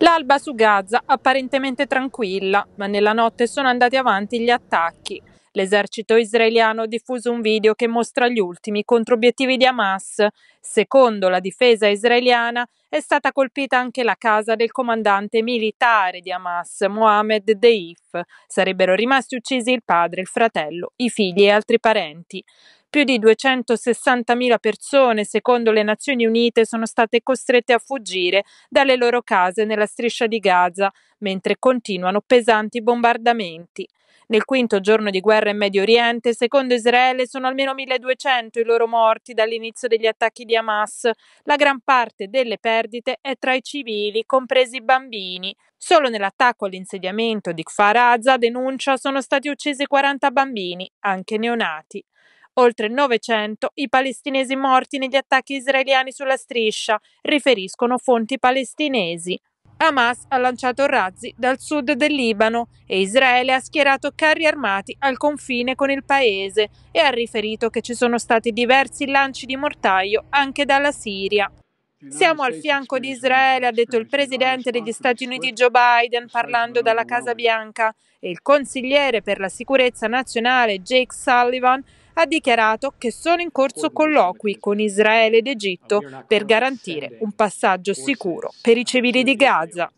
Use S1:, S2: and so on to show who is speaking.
S1: L'alba su Gaza apparentemente tranquilla, ma nella notte sono andati avanti gli attacchi. L'esercito israeliano ha diffuso un video che mostra gli ultimi contro obiettivi di Hamas. Secondo la difesa israeliana è stata colpita anche la casa del comandante militare di Hamas, Mohamed Deif. Sarebbero rimasti uccisi il padre, il fratello, i figli e altri parenti. Più di 260.000 persone, secondo le Nazioni Unite, sono state costrette a fuggire dalle loro case nella striscia di Gaza, mentre continuano pesanti bombardamenti. Nel quinto giorno di guerra in Medio Oriente, secondo Israele, sono almeno 1200 i loro morti dall'inizio degli attacchi di Hamas. La gran parte delle perdite è tra i civili, compresi i bambini. Solo nell'attacco all'insediamento di Kfar Aza, denuncia, sono stati uccisi 40 bambini, anche neonati oltre 900 i palestinesi morti negli attacchi israeliani sulla striscia, riferiscono fonti palestinesi. Hamas ha lanciato razzi dal sud del Libano e Israele ha schierato carri armati al confine con il paese e ha riferito che ci sono stati diversi lanci di mortaio anche dalla Siria. Siamo al fianco di Israele, ha detto il presidente degli Stati Uniti Joe Biden parlando dalla Casa Bianca e il consigliere per la sicurezza nazionale Jake Sullivan ha dichiarato che sono in corso colloqui con Israele ed Egitto per garantire un passaggio sicuro per i civili di Gaza.